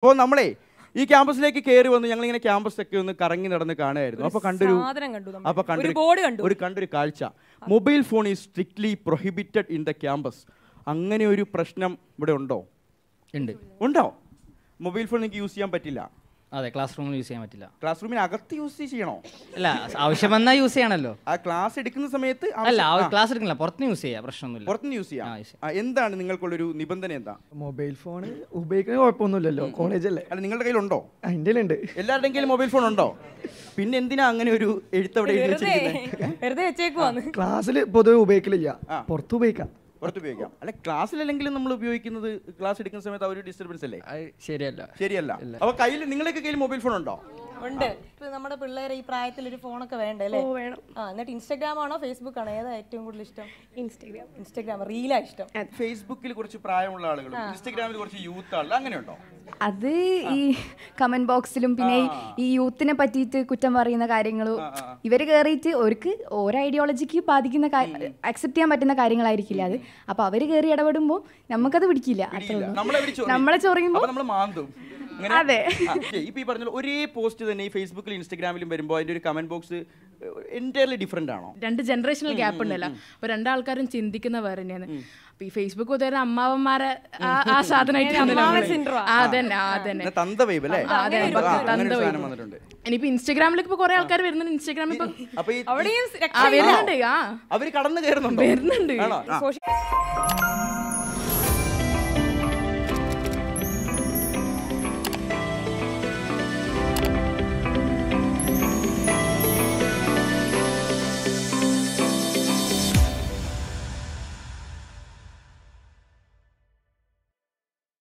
അപ്പോൾ നമ്മളെ ഈ ക്യാമ്പസിലേക്ക് കയറി വന്ന് ഞങ്ങൾ ഇങ്ങനെ ക്യാമ്പസിലൊക്കെ ഒന്ന് കറങ്ങി നടന്ന് കാണുമായിരുന്നു അപ്പൊ കണ്ടൊരു അപ്പൊ കണ്ടു ഒരു കണ്ടൊരു കാഴ്ച mobile phone is strictly prohibited in the campus അങ്ങനെ ഒരു പ്രശ്നം ഇവിടെ ഉണ്ടോ ഉണ്ട് ഉണ്ടോ മൊബൈൽ ഫോൺ നിങ്ങൾക്ക് യൂസ് ചെയ്യാൻ പറ്റില്ല അതെ ക്ലാസ് റൂമിൽ യൂസ് ചെയ്യാൻ പറ്റില്ല ക്ലാസ് റൂമിനകത്ത് യൂസ് ചെയ്യണോ അല്ല ആവശ്യം വന്നാൽ യൂസ് ചെയ്യണല്ലോ ആ ക്ലാസ് എടുക്കുന്ന സമയത്ത് അല്ല ക്ലാസ് എടുക്കില്ല പുറത്ത് യൂസ് ചെയ്യാം പ്രശ്നമൊന്നുമില്ല പുറത്ത് യൂസ് ചെയ്യാം എന്താണ് നിങ്ങൾക്കുള്ളൊരു നിബന്ധന എന്താ മൊബൈൽ ഫോൺ ഉപയോഗിക്കുന്ന കുഴപ്പമൊന്നുമില്ലല്ലോ കോളേജ് അല്ലേ അല്ല നിങ്ങളുടെ കയ്യിലുണ്ടോ എൻ്റെ ഉണ്ട് എല്ലാവരുടെ കയ്യിൽ മൊബൈൽ ഫോൺ ഉണ്ടോ പിന്നെ എന്തിനാ അങ്ങനെ ഒരു എഴുത്തവിടെ ക്ലാസ്സിൽ പൊതുവെ ഉപയോഗിക്കലില്ല പുറത്ത് ഉപയോഗിക്കാം പുറത്തുപയോഗിക്കാം അല്ലെ അല്ല ക്ലാസ്സിലല്ലെങ്കിലും നമ്മൾ ഉപയോഗിക്കുന്നത് ക്ലാസ് എടുക്കുന്ന സമയത്ത് ആ ഒരു ഡിസ്റ്റർബൻസ് അല്ലേ ശരിയല്ല ശരിയല്ല അപ്പൊ കയ്യിൽ നിങ്ങളൊക്കെ കയ്യിൽ മൊബൈൽ ഫോൺ ഉണ്ടോ ഉണ്ട് ഇപ്പൊ നമ്മുടെ പിള്ളേരെ ഈ പ്രായത്തിൽ ഒരു ഫോണൊക്കെ വേണ്ടേ അല്ലേ ആ എന്നിട്ട് ഇൻസ്റ്റാഗ്രാം ആണോ ഫേസ്ബുക്ക് ആണോ ഏതാ ഏറ്റവും കൂടുതൽ ഇഷ്ടം ഇൻസ്റ്റാഗ്രാം ഇൻസ്റ്റാഗ്രാം റീലാ ഇഷ്ടം ഫേസ്ബുക്കിൽ കുറച്ച് പ്രായമുള്ള ആളുകൾ ഇൻസ്റ്റാഗ്രാമിൽ കുറച്ച് യൂത്ത് ആളുകൾ അങ്ങനെയുണ്ടോ അത് ഈ കമന്റ് ബോക്സിലും പിന്നെ ഈ യൂത്തിനെ പറ്റിയിട്ട് കുറ്റം പറയുന്ന കാര്യങ്ങളും ഇവർ കയറിയിട്ട് അവർക്ക് ഓരോ ഐഡിയോളജിക്ക് ബാധിക്കുന്ന അക്സെപ്റ്റ് ചെയ്യാൻ പറ്റുന്ന കാര്യങ്ങളായിരിക്കില്ല അത് അപ്പൊ അവർ കയറി ഇടപെടുമ്പോ നമുക്കത് പിടിക്കില്ല നമ്മളെ ചൊറിയുമ്പോൾ അതെ ഇപ്പൊ ഈ പറഞ്ഞ ഒരേ പോസ്റ്റ് തന്നെ ഈ ഫേസ്ബുക്കിലും ഇൻസ്റ്റാഗ്രാമിലും വരുമ്പോൾ അതിന്റെ ഒരു കമന്റ് ബോക്സ് എൻറ്റയർലി ഡിഫറെൻ്റ് ആണോ രണ്ട് ജനറേഷണൽ ഗ്യാപ്പ് ഉണ്ടല്ലോ അപ്പോൾ രണ്ടാൾക്കാരും ചിന്തിക്കുന്ന വേറെ തന്നെയാണ് അപ്പോൾ ഈ ഫേസ്ബുക്ക് ഉതര അമ്മാവന്മാരെ ആ സാധനമായിട്ട് തന്ത വൈബ് അല്ലേ തന്ത വൈബ് ഇനിയിപ്പോ ഇൻസ്റ്റാഗ്രാമിലേക്ക് ഇപ്പൊ കുറെ ആൾക്കാർ വരുന്നുണ്ട് ഇൻസ്റ്റാഗ്രാമിൽ ഇപ്പൊ വരുന്നുണ്ട് ആ അവര് കടന്നു കയറുന്നുണ്ട് വരുന്നുണ്ട്